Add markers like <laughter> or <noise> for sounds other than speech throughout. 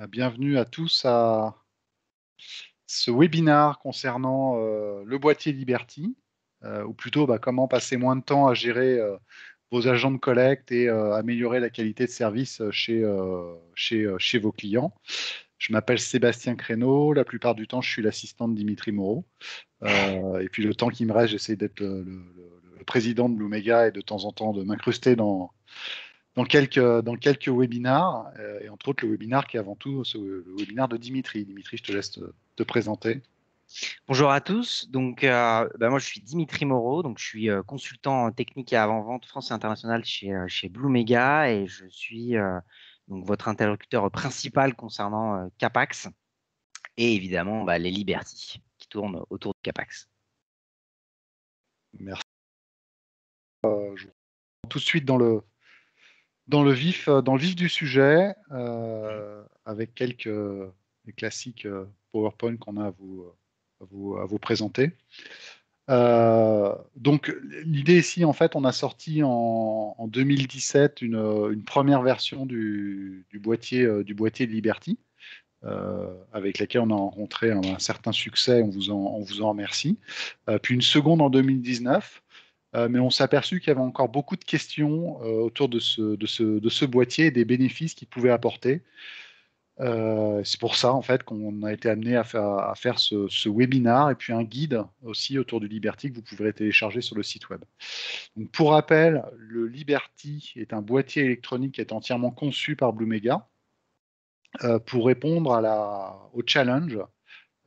Euh, bienvenue à tous à ce webinaire concernant euh, le boîtier Liberty, euh, ou plutôt bah, comment passer moins de temps à gérer vos agents de collecte et améliorer la qualité de service chez, vos clients. Je m'appelle Sébastien Créneau, la plupart du temps je suis l'assistant de Dimitri Moreau, et puis le temps qui me reste, j'essaie d'être le, président de Mega et de temps en temps de m'incruster dans dans quelques, dans quelques webinars, euh, et entre autres le webinar qui est avant tout le webinar de Dimitri. Dimitri, je te laisse te, présenter. Bonjour à tous. Donc, euh, ben moi, je suis Dimitri Moreau. Donc, je suis euh, consultant technique et avant-vente France et internationale chez, Blue Mega et je suis donc votre interlocuteur principal concernant Capax et évidemment bah, les Liberty qui tournent autour de Capax. Merci. Je... Tout de suite dans le, euh, dans le vif, du sujet, euh, avec quelques classiques euh, PowerPoint qu'on a à vous, présenter. donc l'idée ici, en fait, on a sorti en, 2017 une, première version du, boîtier, du boîtier Liberty, avec laquelle on a rencontré un, certain succès, on vous en, remercie. puis une seconde en 2019, euh, mais on s'est aperçu qu'il y avait encore beaucoup de questions euh, autour de ce, boîtier et des bénéfices qu'il pouvait apporter. Euh, c'est pour ça en fait qu'on a été amené à, faire ce, webinar et puis un guide aussi autour du Liberty que vous pourrez télécharger sur le site web. pour rappel, le Liberty est un boîtier électronique qui est entièrement conçu par Bluemega pour répondre au challenge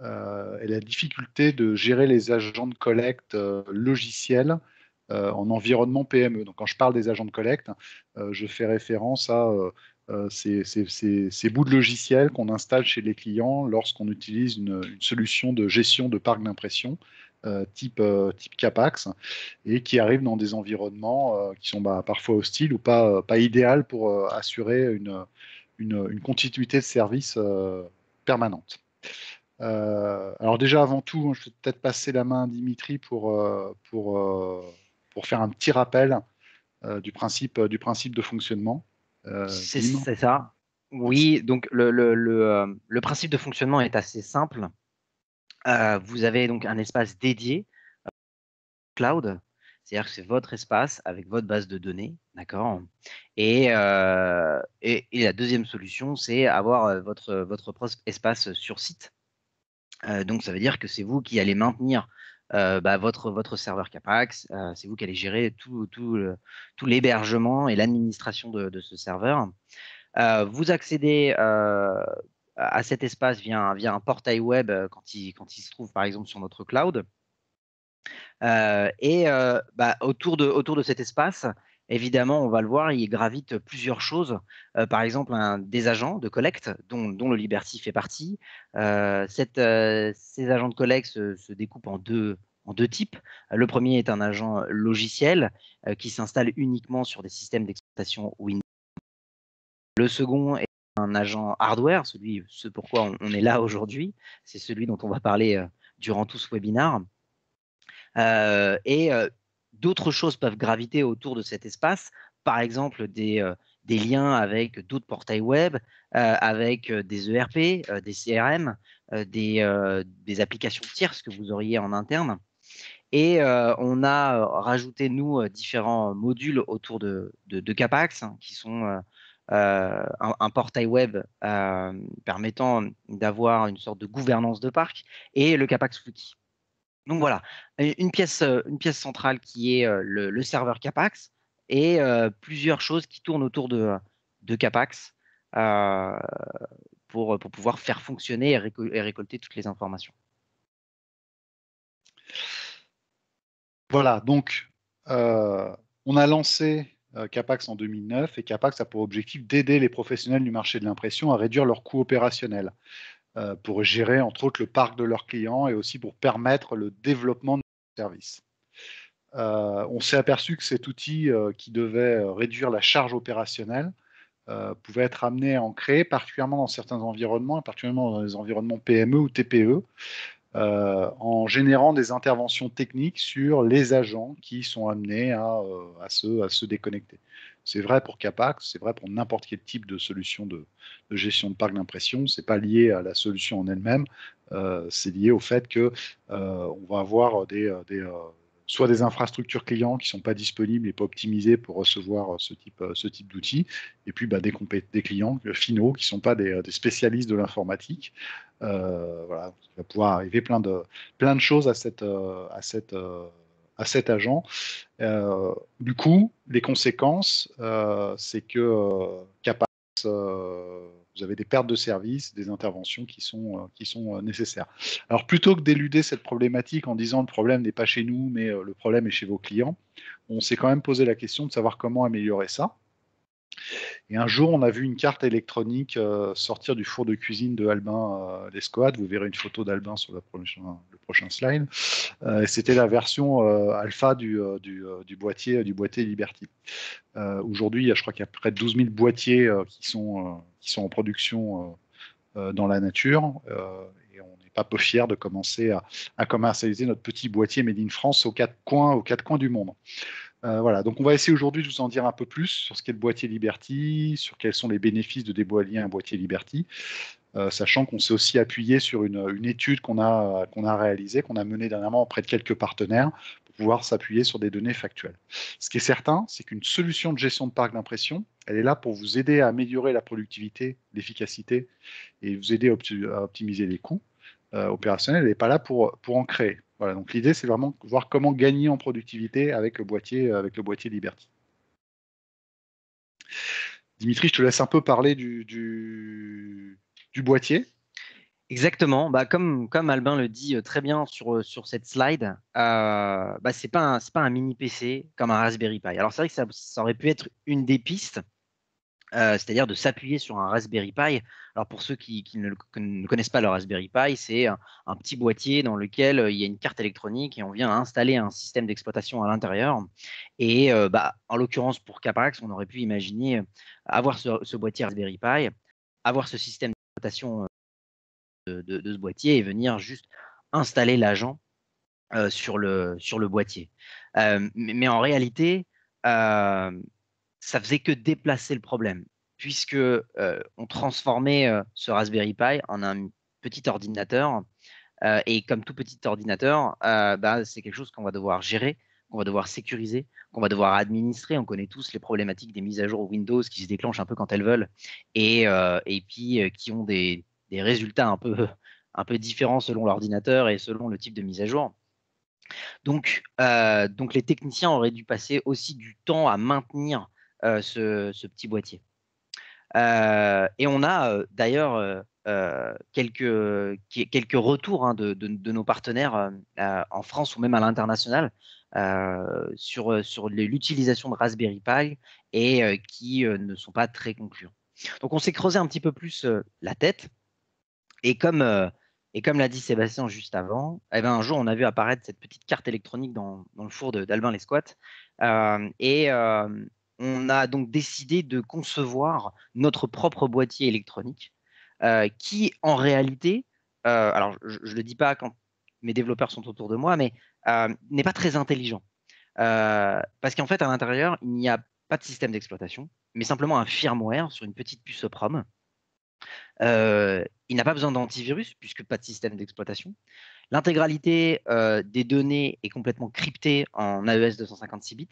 et la difficulté de gérer les agents de collecte logiciels euh, en environnement PME. Donc quand je parle des agents de collecte, euh, je fais référence à euh, ces, bouts de logiciels qu'on installe chez les clients lorsqu'on utilise une, solution de gestion de parc d'impression. type, type CAPAX et qui arrivent dans des environnements qui sont bah, parfois hostiles ou pas, pas idéal pour assurer une, continuité de service permanente. alors déjà avant tout, hein, je vais peut-être passer la main à Dimitri pour, pour pour faire un petit rappel euh, du, principe, euh, du principe de fonctionnement. Euh, c'est ça. Oui, donc le, le, le, principe de fonctionnement est assez simple. vous avez donc un espace dédié cloud, c'est-à-dire que c'est votre espace avec votre base de données, d'accord et, et, la deuxième solution, c'est avoir votre, votre espace sur site. donc ça veut dire que c'est vous qui allez maintenir euh, bah, votre, serveur Capax, euh, c'est vous qui allez gérer tout, l'hébergement et l'administration de, ce serveur. Euh, vous accédez à cet espace via, un portail web quand il, se trouve par exemple sur notre cloud. et bah, autour de cet espace, Évidemment, on va le voir, il gravite plusieurs choses. Euh, par exemple, des agents de collecte, dont, le Liberty fait partie. Euh, euh, ces agents de collecte se, découpent en deux, types. Le premier est un agent logiciel qui s'installe uniquement sur des systèmes d'exploitation Windows. Le second est un agent hardware, celui, ce pourquoi on, est là aujourd'hui. C'est celui dont on va parler durant tout ce webinar. et d'autres choses peuvent graviter autour de cet espace, par exemple des, euh, liens avec d'autres portails web, euh, avec euh, des ERP, des CRM, des, applications tierces que vous auriez en interne. Et on a rajouté, nous, différents modules autour de, CAPAX, hein, qui sont un, portail web permettant d'avoir une sorte de gouvernance de parc et le CAPAX Wiki. Donc voilà, euh, une pièce, centrale qui est euh, le, serveur Capax et euh, plusieurs choses qui tournent autour de, Capax pour, pouvoir faire fonctionner et, récolter toutes les informations. Voilà, donc on a lancé Capax en 2009 et Capax a pour objectif d'aider les professionnels du marché de l'impression à réduire leurs coûts opérationnels. Euh, pour gérer entre autres le parc de leurs clients et aussi pour permettre le développement de services. Euh, on s'est aperçu que cet outil euh, qui devait réduire la charge opérationnelle pouvait être amené à en créer, particulièrement dans certains environnements, particulièrement dans les environnements PME ou TPE, en générant des interventions techniques sur les agents qui sont amenés à se, déconnecter. C'est vrai pour CAPAX, c'est vrai pour n'importe quel type de solution de, gestion de parc d'impression. C'est pas lié à la solution en elle-même, euh, c'est lié au fait que euh, on va avoir des, euh, soit des infrastructures clients qui ne sont pas disponibles et pas optimisées pour recevoir ce type, d'outils, et puis bah, des, clients finaux qui ne sont pas des, spécialistes de l'informatique. voilà, il va pouvoir arriver plein de, choses à cette, à cette à cet agent. Euh, du coup, les conséquences, euh, c'est que euh, vous avez des pertes de services, des interventions qui sont, qui sont nécessaires. Alors plutôt que d'éluder cette problématique en disant le problème n'est pas chez nous, mais le problème est chez vos clients, on s'est quand même posé la question de savoir comment améliorer ça. Et un jour, on a vu une carte électronique euh, sortir du four de cuisine de Albin Lescoade. Euh, Vous verrez une photo d'Albin sur la le prochain slide. Euh, c'était la version alpha du, du, boîtier, du boîtier Liberty. Aujourd'hui, je crois qu'il y a près de 12 000 boîtiers qui, sont, qui sont en production dans la nature et On n'est pas peu fier de commencer à, à, commercialiser notre petit boîtier Made in France aux quatre coins, aux quatre coins du monde. Euh, donc on va essayer aujourd'hui de vous en dire un peu plus sur ce qu'est le boîtier Liberty, sur quels sont les bénéfices de à un boîtier Liberty, euh, sachant qu'on s'est aussi appuyé sur une, étude qu'on a, a réalisée, qu'on a menée dernièrement auprès de quelques partenaires pour pouvoir s'appuyer sur des données factuelles. Ce qui est certain, c'est qu'une solution de gestion de parc d'impression, elle est là pour vous aider à améliorer la productivité, l'efficacité et vous aider à, optimiser les coûts euh, opérationnels. Elle n'est pas là pour, pour en créer donc l'idée, c'est vraiment voir comment gagner en productivité avec le boîtier, euh, avec le boîtier Liberty. Dimitri, je te laisse un peu parler du, boîtier. Exactement. Bah, comme, Albin le dit euh, très bien sur, euh, sur cette slide, bah, ce n'est pas, pas, un mini PC comme un Raspberry Pi. Alors, c'est vrai que ça, aurait pu être une des pistes, euh, c'est-à-dire de s'appuyer sur un Raspberry Pi. Alors pour ceux qui, ne, connaissent pas le Raspberry Pi, c'est un, petit boîtier dans lequel euh, il y a une carte électronique et on vient installer un système d'exploitation à l'intérieur. Et euh, bah, en l'occurrence pour Caparax, on aurait pu imaginer avoir ce, boîtier Raspberry Pi, avoir ce système d'exploitation de, ce boîtier et venir juste installer l'agent sur, le, sur le boîtier. mais, en réalité, ça faisait que déplacer le problème, puisque euh, on transformait euh, ce Raspberry Pi en un petit ordinateur. Euh, et comme tout petit ordinateur, bah, c'est quelque chose qu'on va devoir gérer, qu'on va devoir sécuriser, qu'on va devoir administrer. On connaît tous les problématiques des mises à jour Windows qui se déclenchent un peu quand elles veulent, et, et puis qui ont des, des, résultats un peu, <laughs> un peu différents selon l'ordinateur et selon le type de mise à jour. Donc, donc, les techniciens auraient dû passer aussi du temps à maintenir euh, ce, petit boîtier. Euh, et on a euh, d'ailleurs quelques, quelques retours hein, de, de, de, nos partenaires en France ou même à l'international sur, sur l'utilisation de Raspberry Pi et qui ne sont pas très concluants. Donc on s'est creusé un petit peu plus la tête et comme, et comme l'a dit Sébastien juste avant, eh ben, un jour on a vu apparaître cette petite carte électronique dans, dans le four d'Albin Lesquat et, on a donc décidé de concevoir notre propre boîtier électronique euh, qui, en réalité, euh, alors je ne le dis pas quand mes développeurs sont autour de moi, mais euh, n'est pas très intelligent. parce qu'en fait, à l'intérieur, il n'y a pas de système d'exploitation, mais simplement un firmware sur une petite puce PROM. il n'a pas besoin d'antivirus, puisque pas de système d'exploitation. L'intégralité des données est complètement cryptée en AES e 256 bits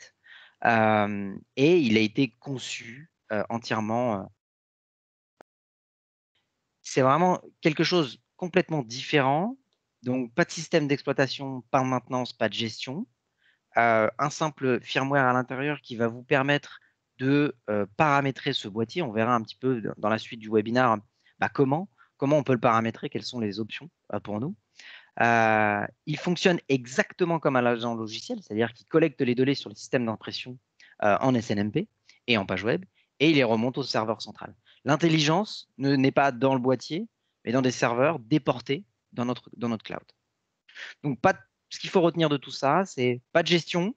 et il a été conçu entièrement. C'est vraiment quelque chose complètement différent. Donc, pas de système d'exploitation, pas de maintenance, pas de gestion. un simple firmware à l'intérieur qui va vous permettre de paramétrer ce boîtier. On verra un petit peu dans la suite du webinaire bah, comment, comment on peut le paramétrer, quelles sont les options pour nous. Euh, il fonctionne exactement comme un agent logiciel, c'est-à-dire qu'il collecte les données sur le système d'impression euh, en SNMP et en page web, et il les remonte au serveur central. L'intelligence n'est pas dans le boîtier, mais dans des serveurs déportés dans notre, dans notre cloud. Donc, ce qu'il faut retenir de tout ça, c'est pas de gestion,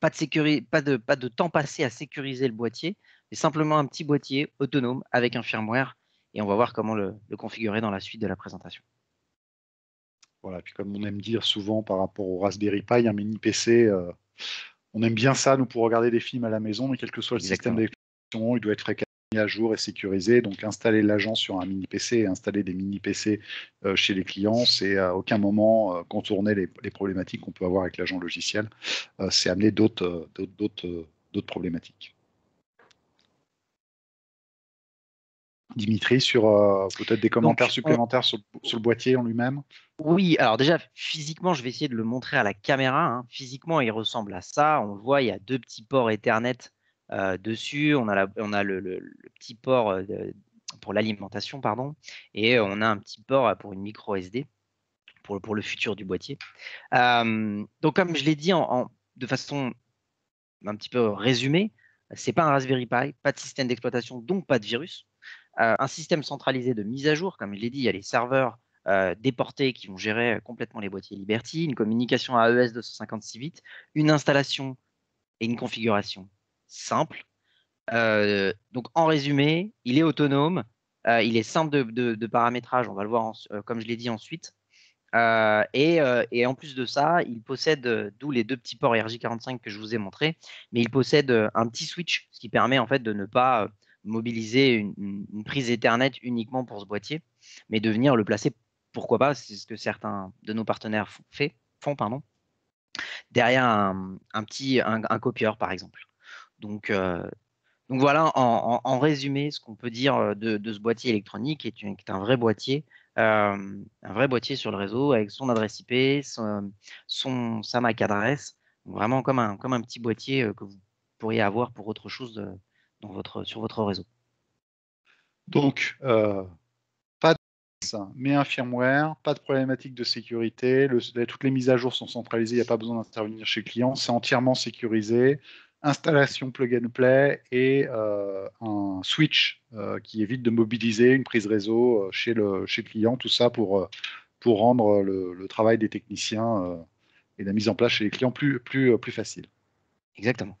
pas de, pas, de, pas de temps passé à sécuriser le boîtier, mais simplement un petit boîtier autonome avec un firmware, et on va voir comment le configurer dans la suite de la présentation. Voilà, puis comme on aime dire souvent par rapport au Raspberry Pi, un hein, mini PC, euh, on aime bien ça, nous, pour regarder des films à la maison, mais quel que soit le système d'exploitation, il doit être fréquemment à jour et sécurisé. Donc installer l'agent sur un mini PC et installer des mini PC euh, chez les clients, c'est à aucun moment euh, contourner les, problématiques qu'on peut avoir avec l'agent logiciel. c'est amener d'autres, d'autres problématiques. Dimitri, sur euh, peut-être des commentaires euh, supplémentaires sur, le boîtier en lui-même Oui, alors déjà, physiquement, je vais essayer de le montrer à la caméra. Hein. Physiquement, il ressemble à ça. On le voit, il y a deux petits ports Ethernet euh, dessus. On a, le, petit port pour l'alimentation, pardon, et on a un petit port pour une micro SD. Pour, le futur du boîtier. donc, comme je l'ai dit en, de façon un petit peu résumée, c'est pas un Raspberry Pi, pas de système d'exploitation, donc pas de virus. Euh, un système centralisé de mise à jour, comme je l'ai dit, il y a les serveurs euh, déportés qui vont gérer euh, complètement les boîtiers Liberty, une communication AES 256 bits, une installation et une configuration simple. donc en résumé, il est autonome, il est simple de, paramétrage, on va le voir comme je l'ai dit ensuite. Et, et, en plus de ça, il possède, d'où les deux petits ports RJ45 que je vous ai montrés, mais il possède un petit switch, ce qui permet en fait de ne pas mobiliser une, prise Ethernet uniquement pour ce boîtier, mais de venir le placer, pourquoi pas, c'est ce que certains de nos partenaires font, pardon, derrière un, petit un, copieur, par exemple. Donc, euh, donc voilà, en, résumé, ce qu'on peut dire euh, de, ce boîtier électronique, qui est, un vrai boîtier, euh, un vrai boîtier sur le réseau avec son adresse IP, son, son sa MAC adresse, vraiment comme un, comme un petit boîtier que vous pourriez avoir pour autre chose de, votre, sur votre réseau. Donc, euh, pas de hein, mais un firmware, pas de problématique de sécurité, le, toutes les mises à jour sont centralisées, il n'y a pas besoin d'intervenir chez le client, c'est entièrement sécurisé, installation plug and play et euh, un switch euh, qui évite de mobiliser une prise réseau chez le, chez client, tout ça pour, pour rendre le, le travail des techniciens et la mise en place chez les clients plus, plus, plus facile. Exactement.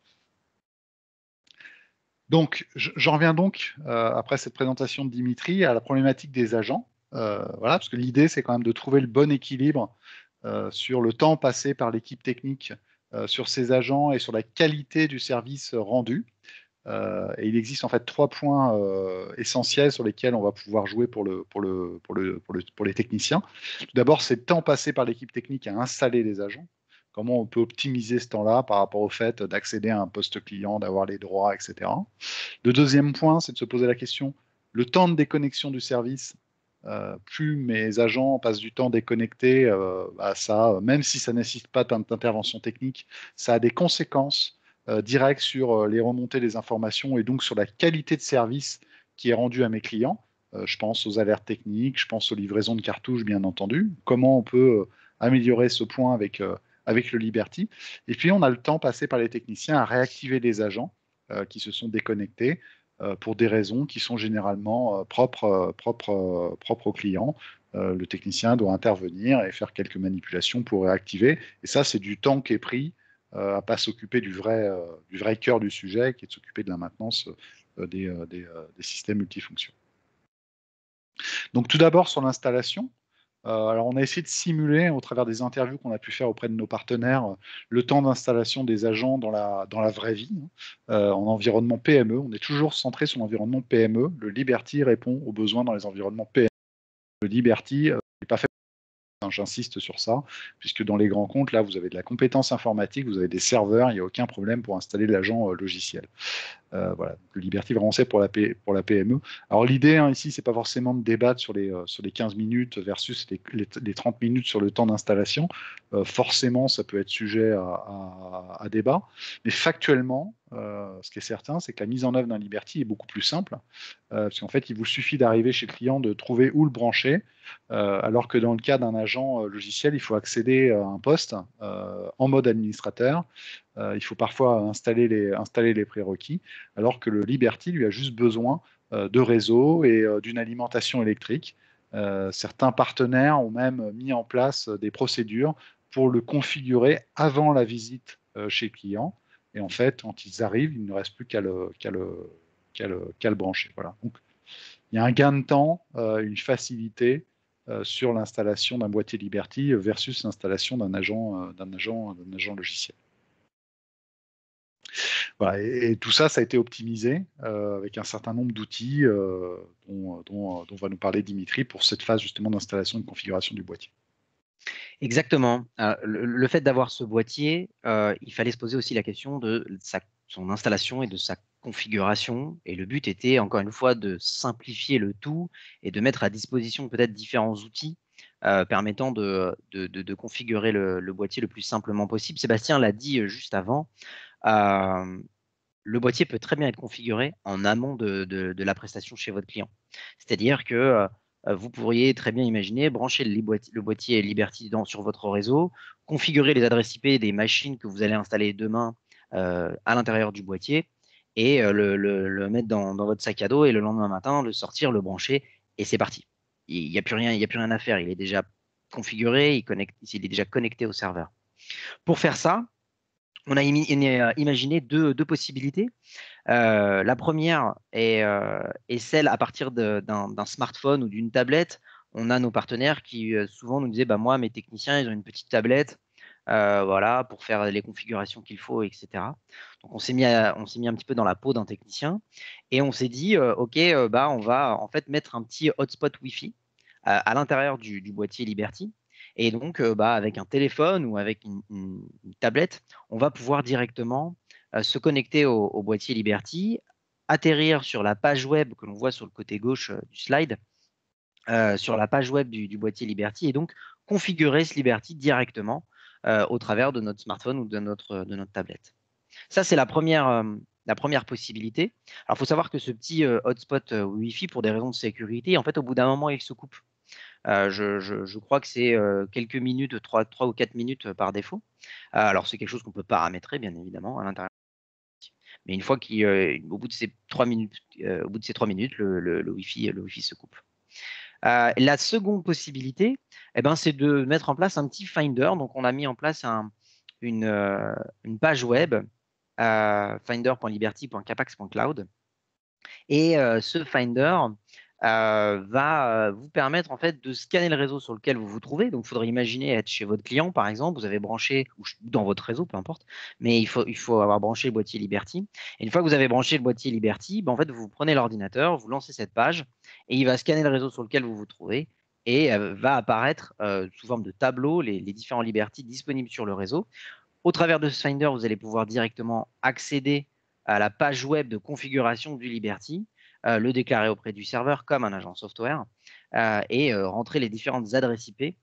Donc, j'en reviens donc, euh, après cette présentation de Dimitri, à la problématique des agents. Euh, voilà, parce que l'idée, c'est quand même de trouver le bon équilibre euh, sur le temps passé par l'équipe technique sur ces agents et sur la qualité du service rendu. et il existe en fait trois points essentiels sur lesquels on va pouvoir jouer pour, le, pour, le, pour, pour les techniciens. Tout d'abord, c'est le temps passé par l'équipe technique à installer les agents comment on peut optimiser ce temps-là par rapport au fait d'accéder à un poste client, d'avoir les droits, etc. Le deuxième point, c'est de se poser la question, le temps de déconnexion du service, euh, plus mes agents passent du temps déconnectés euh, à ça, euh, même si ça nécessite pas d'intervention technique, ça a des conséquences directes sur les remontées des informations et donc sur la qualité de service qui est rendue à mes clients. je pense aux alertes techniques, je pense aux livraisons de cartouches, bien entendu. Comment on peut améliorer ce point avec avec le Liberty. Et puis, on a le temps passé par les techniciens à réactiver les agents euh, qui se sont déconnectés euh, pour des raisons qui sont généralement euh, propres, propres, propres aux clients. le technicien doit intervenir et faire quelques manipulations pour réactiver. Et ça, c'est du temps qui est pris à pas s'occuper du vrai, du cœur du sujet, qui est de s'occuper de la maintenance des systèmes multifonctions. Donc tout d'abord sur l'installation, euh, alors, on a essayé de simuler, au travers des interviews qu'on a pu faire auprès de nos partenaires, euh, le temps d'installation des agents dans la, dans la vraie vie, hein, euh, en environnement PME. On est toujours centré sur l'environnement PME. Le Liberty répond aux besoins dans les environnements PME. Le Liberty n'est pas J'insiste sur ça, puisque dans les grands comptes, là, vous avez de la compétence informatique, vous avez des serveurs, il n'y a aucun problème pour installer l'agent euh, logiciel. Euh, voilà, le Liberty vraiment pour la, pour la PME. Alors l'idée hein, ici, c'est pas forcément de débattre sur les, euh, sur les 15 minutes versus les, 30 minutes sur le temps d'installation. forcément, ça peut être sujet à, à débat. Mais factuellement, euh, ce qui est certain, c'est que la mise en œuvre d'un Liberty est beaucoup plus simple, euh, parce qu'en fait, il vous suffit d'arriver chez le client, de trouver où le brancher, euh, alors que dans le cas d'un agent logiciel, il faut accéder à un poste en mode administrateur. il faut parfois installer les, installer les prérequis, alors que le Liberty, lui, a juste besoin de réseau et d'une alimentation électrique. certains partenaires ont même mis en place des procédures pour le configurer avant la visite chez le client et en fait, quand ils arrivent, il ne reste plus qu'à le, brancher. Voilà. Donc, il y a un gain de temps, euh, une facilité euh, sur l'installation d'un boîtier Liberty versus l'installation d'un agent, euh, d'un agent, agent logiciel. et, tout ça, ça a été optimisé avec un certain nombre d'outils dont, dont va nous parler Dimitri pour cette phase justement d'installation et de configuration du boîtier. Exactement. le, fait d'avoir ce boîtier, euh, il fallait se poser aussi la question de son installation et de sa configuration. Et le but était, encore une fois, de simplifier le tout et de mettre à disposition peut-être différents outils euh, permettant de, de, configurer le, le, boîtier le plus simplement possible. Sébastien l'a dit euh, juste avant. le boîtier peut très bien être configuré en amont de, la prestation chez votre client. C'est-à-dire que euh, vous pourriez très bien imaginer brancher le, boîtier Liberty sur votre réseau, configurer les adresses IP des machines que vous allez installer demain euh, à l'intérieur du boîtier et euh, le, mettre dans, votre sac à dos et le lendemain matin le sortir, le brancher et c'est parti. Il n'y a, plus rien, il a plus rien à faire. Il est déjà configuré, il, il est déjà connecté au serveur. Pour faire ça, on a euh, imaginé deux, possibilités. Euh, la première euh, est, celle à partir d'un smartphone ou d'une tablette. On a nos partenaires qui souvent nous disaient bah, Moi, mes techniciens, ils ont une petite tablette voilà, pour faire les configurations qu'il faut, etc. Donc, on s'est mis, un petit peu dans la peau d'un technicien et on s'est dit Ok, bah, on va en fait mettre un petit hotspot Wi-Fi à, l'intérieur du, boîtier Liberty et donc, euh, bah, avec un téléphone ou avec une, tablette, on va pouvoir directement euh, se connecter au, boîtier Liberty, atterrir sur la page web que l'on voit sur le côté gauche euh, du slide, sur la page web du, boîtier Liberty, et donc configurer ce Liberty directement au travers de notre smartphone ou de notre, de notre tablette. Ça, c'est la première la première possibilité. Alors, il faut savoir que ce petit hotspot Wi-Fi, pour des raisons de sécurité, en fait, au bout d'un moment, il se coupe. Je, crois que c'est quelques minutes, 3, ou 4 minutes par défaut. alors, c'est quelque chose qu'on peut paramétrer, bien évidemment, à l'intérieur. Mais une fois qu'au bout de ces trois minutes, au bout de ces trois minutes, le, Wi-Fi, se coupe. la seconde possibilité, et eh ben, c'est de mettre en place un petit Finder. Donc, on a mis en place un, une, une, page web finder.liberty.capax.cloud. Et ce Finder, euh, va euh, vous permettre en fait de scanner le réseau sur lequel vous vous trouvez. Donc, il faudrait imaginer être chez votre client, par exemple, vous avez branché ou dans votre réseau, peu importe, mais il faut, il faut avoir branché le boîtier Liberty. Et une fois que vous avez branché le boîtier Liberty, ben, en fait, vous prenez l'ordinateur, vous lancez cette page et il va scanner le réseau sur lequel vous vous trouvez et euh, va apparaître sous forme de tableau les, les différents Liberty disponibles sur le réseau. Au travers de ce Finder, vous allez pouvoir directement accéder à la page web de configuration du Liberty euh, le déclarer auprès du serveur comme un agent software euh, et euh, rentrer les différentes adresses IP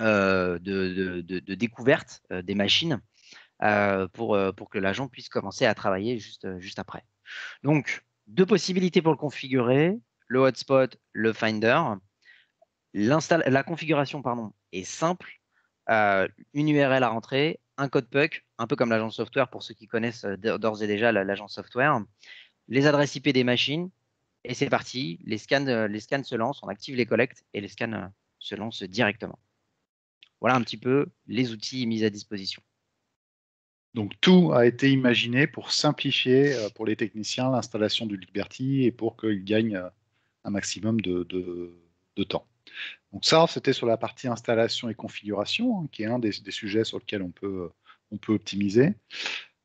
de, découverte des machines pour, pour que l'agent puisse commencer à travailler juste, juste après. Donc, deux possibilités pour le configurer, le hotspot, le finder. La configuration pardon, est simple. une URL à rentrer, un code PUC, un peu comme l'agent software pour ceux qui connaissent d'ores et déjà l'agent software les adresses IP des machines, et c'est parti. Les scans, euh, les scans se lancent, on active les collectes et les scans euh, se lancent directement. Voilà un petit peu les outils mis à disposition. Donc tout a été imaginé pour simplifier euh, pour les techniciens l'installation du Liberty et pour qu'ils gagnent un maximum de, temps. Donc ça, c'était sur la partie installation et configuration, hein, qui est un des, sujets sur lesquels on peut, on peut optimiser.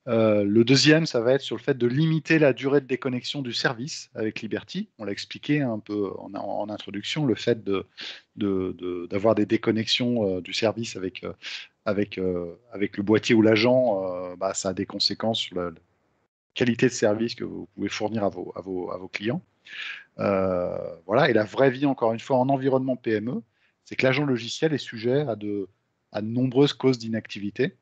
Euh, le deuxième, ça va être sur le fait de limiter la durée de déconnexion du service avec Liberty. On l'a expliqué un peu en, introduction, le fait d'avoir de, des déconnexions euh, du service avec, euh, avec, avec le boîtier ou l'agent, bah, ça a des conséquences sur la, qualité de service que vous pouvez fournir à vos, à vos, clients. voilà, et la vraie vie, encore une fois, en environnement PME, c'est que l'agent logiciel est sujet à à de nombreuses causes d'inactivité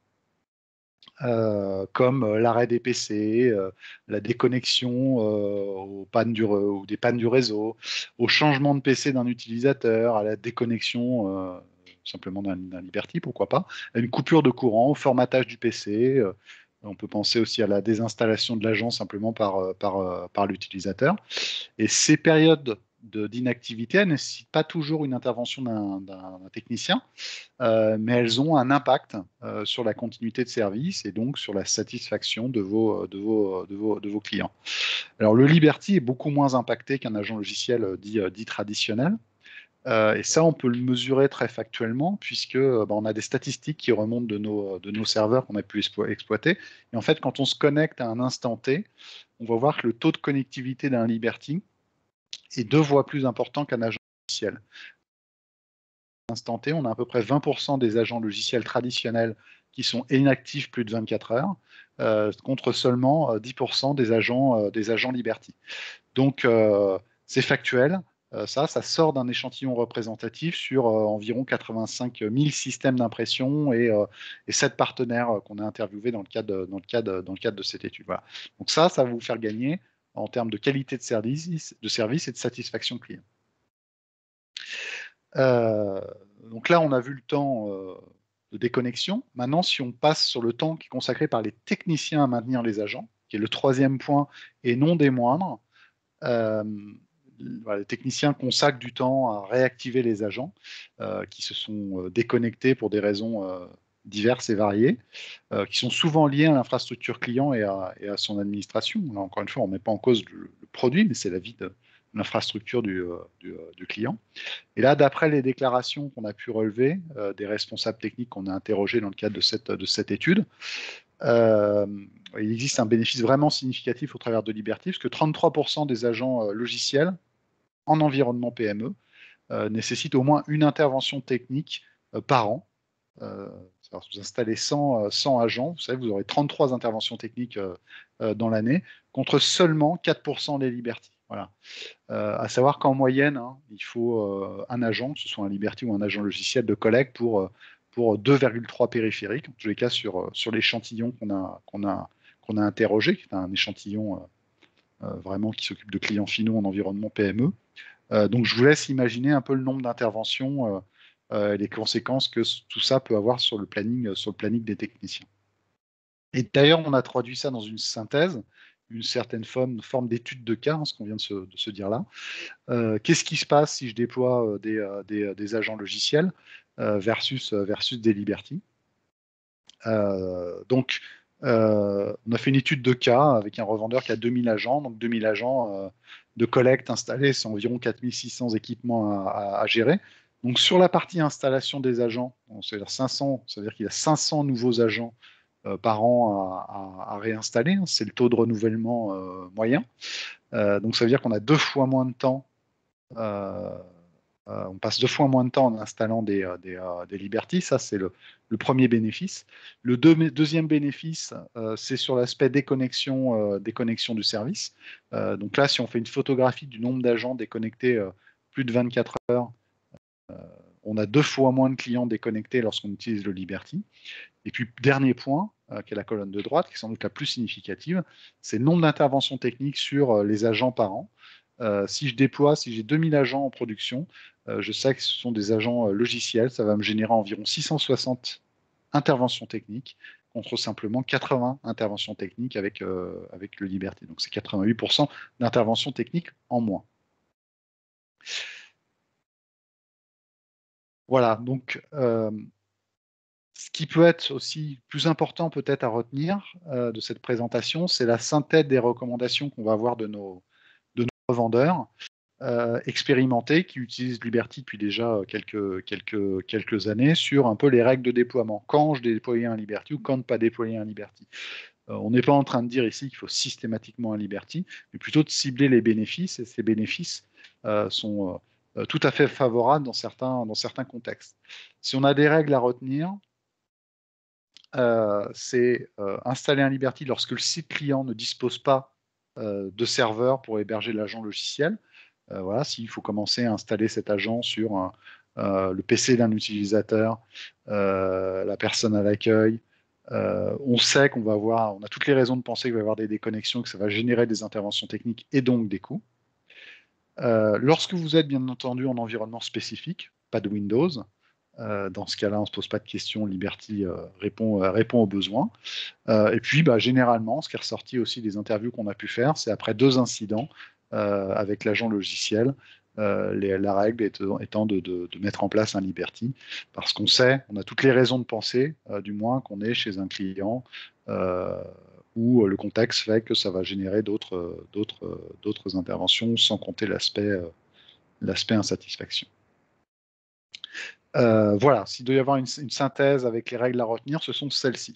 euh, comme euh, l'arrêt des PC, euh, la déconnexion aux pannes du ou des pannes du réseau, au changement de PC d'un utilisateur, à la déconnexion simplement d'un Liberty, pourquoi pas, à une coupure de courant, au formatage du PC. on peut penser aussi à la désinstallation de l'agent simplement par, par, par l'utilisateur. Et ces périodes d'inactivité, elles ne nécessitent pas toujours une intervention d'un technicien, euh, mais elles ont un impact euh, sur la continuité de service et donc sur la satisfaction de vos, euh, de vos, de vos, clients. Alors le Liberty est beaucoup moins impacté qu'un agent logiciel dit, dit traditionnel. et ça, on peut le mesurer très factuellement, puisque bah, on a des statistiques qui remontent de nos, de nos serveurs qu'on a pu exploiter. Et en fait, quand on se connecte à un instant T, on va voir que le taux de connectivité d'un Liberty est deux fois plus important qu'un agent logiciel. Instanté, T, on a à peu près 20% des agents logiciels traditionnels qui sont inactifs plus de 24 heures, euh, contre seulement 10% euh, des agents, euh, des agents Liberty. Donc, c'est factuel. ça, ça sort d'un échantillon représentatif sur environ 85 000 systèmes d'impression et, et 7 partenaires qu'on a interviewés dans le cadre, dans le cadre, dans le cadre de cette étude. Donc ça, ça va vous faire gagner en termes de qualité de service, de service et de satisfaction client. Euh, donc là, on a vu le temps euh, de déconnexion. Maintenant, si on passe sur le temps qui est consacré par les techniciens à maintenir les agents, qui est le troisième point et non des moindres, euh, les techniciens consacrent du temps à réactiver les agents qui se sont déconnectés pour des raisons diverses et variées, euh, qui sont souvent liées à l'infrastructure client et à, son administration. Là, encore une fois, on ne met pas en cause le, produit, mais c'est la vie de, l'infrastructure euh, euh, du, client. Et là, d'après les déclarations qu'on a pu relever des responsables techniques qu'on a interrogés dans le cadre de cette, étude, il existe un bénéfice vraiment significatif au travers de Liberty, puisque 33% des agents logiciels en environnement PME nécessitent au moins une intervention technique par an. Si vous installez 100, euh, agents, vous savez, vous aurez 33 interventions techniques euh, euh, dans l'année, contre seulement 4% des Liberty. Voilà. à savoir qu'en moyenne, hein, il faut un agent, que ce soit un Liberty ou un agent logiciel de collègue, pour, pour 2,3 périphériques, en tous les cas sur, sur l'échantillon qu'on a, qu'on a, qu'on a interrogé, qui est un échantillon vraiment qui s'occupe de clients finaux en environnement PME. donc je vous laisse imaginer un peu le nombre d'interventions euh, les conséquences que tout ça peut avoir sur le planning, euh, sur le planning des techniciens. Et d'ailleurs, on a traduit ça dans une synthèse, une certaine forme, forme d'étude de cas, hein, ce qu'on vient de se, dire là. Euh, qu'est-ce qui se passe si je déploie des, agents logiciels versus, des libertés? Donc, on a fait une étude de cas avec un revendeur qui a 2000 agents, donc 2000 agents de collecte installés, c'est environ 4600 équipements à gérer. Donc sur la partie installation des agents, ça veut dire 500, dire qu'il y a 500 nouveaux agents euh, par an à, réinstaller, hein. c'est le taux de renouvellement euh, moyen. Euh, donc ça veut dire qu'on a deux fois moins de temps, on passe deux fois moins de temps en installant des, des, ça c'est le, premier bénéfice. Le deuxième bénéfice, c'est sur l'aspect déconnexion, déconnexion du service. donc là, si on fait une photographie du nombre d'agents déconnectés plus de 24 heures, euh, on a deux fois moins de clients déconnectés lorsqu'on utilise le Liberty. Et puis, dernier point, euh, qui est la colonne de droite, qui est sans doute la plus significative, c'est le nombre d'interventions techniques sur euh, les agents par an. si je déploie, si j'ai 2000 agents en production, je sais que ce sont des agents logiciels, ça va me générer environ 660 interventions techniques contre simplement 80 interventions techniques avec, avec le Liberty. Donc c'est 88% d'interventions techniques en moins. Voilà, donc euh, ce qui peut être aussi plus important peut-être à retenir euh, de cette présentation, c'est la synthèse des recommandations qu'on va avoir de nos, de nos vendeurs euh, expérimentés qui utilisent Liberty depuis déjà quelques, quelques, quelques années sur un peu les règles de déploiement. Quand je déployer un Liberty ou quand ne pas déployer un Liberty. On n'est pas en train de dire ici qu'il faut systématiquement un Liberty, mais plutôt de cibler les bénéfices. Et ces bénéfices sont euh, tout à fait favorable dans certains, dans certains contextes. Si on a des règles à retenir, euh, c'est euh, installer un Liberty lorsque le site client ne dispose pas de serveur pour héberger l'agent logiciel. voilà, s'il faut commencer à installer cet agent sur le PC d'un utilisateur, la personne à l'accueil, on sait qu'on va avoir, on a toutes les raisons de penser qu'il va y avoir des déconnexions, que ça va générer des interventions techniques et donc des coûts. Euh, lorsque vous êtes bien entendu en environnement spécifique, pas de Windows, euh, dans ce cas-là, on ne se pose pas de questions, Liberty euh, répond, répond aux besoins. et puis, bah, généralement, ce qui est ressorti aussi des interviews qu'on a pu faire, c'est après deux incidents avec l'agent logiciel, la règle étant de, de, de, mettre en place un Liberty, parce qu'on sait, on a toutes les raisons de penser, du moins qu'on est chez un client où euh, le contexte fait que ça va générer d'autres, euh, euh, interventions, sans compter l'aspect, insatisfaction. voilà, s'il doit y avoir une, synthèse avec les règles à retenir, ce sont celles-ci.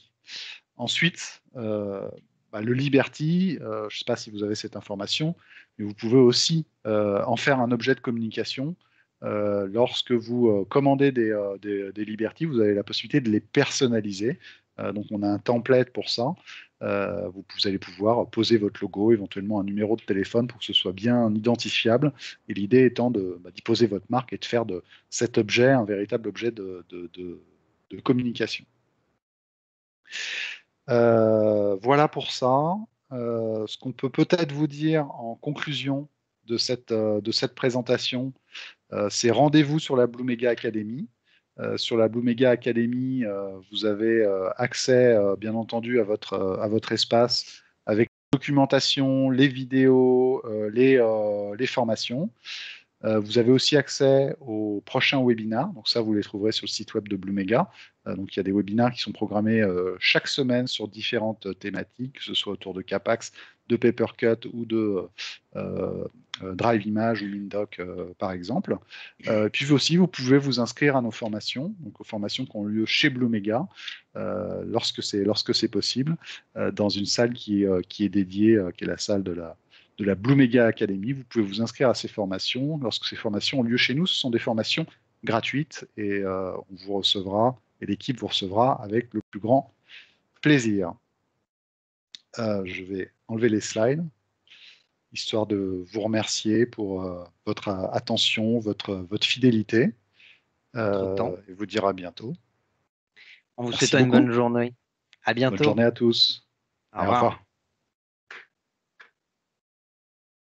Ensuite, bah, le Liberty, je ne sais pas si vous avez cette information, mais vous pouvez aussi en faire un objet de communication. lorsque vous commandez des, des, vous avez la possibilité de les personnaliser. Euh, donc on a un template pour ça. Euh, vous, allez pouvoir poser votre logo, éventuellement un numéro de téléphone pour que ce soit bien identifiable. Et l'idée étant bah, d'y poser votre marque et de faire de cet objet un véritable objet de, communication. Euh, voilà pour ça. ce qu'on peut peut-être vous dire en conclusion de cette, cette présentation, c'est rendez-vous sur la Blue Mega Academy. Euh, sur la Blue Academy, euh, vous avez euh, accès, bien entendu, à votre, à votre espace avec la documentation, les vidéos, les, les formations. Euh, vous avez aussi accès aux prochains webinaires. Donc ça, vous les trouverez sur le site web de Bloomega. Euh, donc il y a des webinars qui sont programmés euh, chaque semaine sur différentes thématiques, que ce soit autour de CAPAX, de Papercut ou de Drive Image ou Mindoc, par exemple. puis aussi, vous pouvez vous inscrire à nos formations, donc aux formations qui ont lieu chez Bloomega, lorsque c'est possible, dans une salle qui, qui est dédiée, qui est la salle de la de la Blue Mega Academy. Vous pouvez vous inscrire à ces formations. Lorsque ces formations ont lieu chez nous, ce sont des formations gratuites et euh, on vous recevra et l'équipe vous recevra avec le plus grand plaisir. Euh, je vais enlever les slides, histoire de vous remercier pour euh, votre attention, votre, votre fidélité. et vous dire à bientôt. On vous souhaite une bonne journée. À bientôt. Bonne journée à tous. Au, revoir.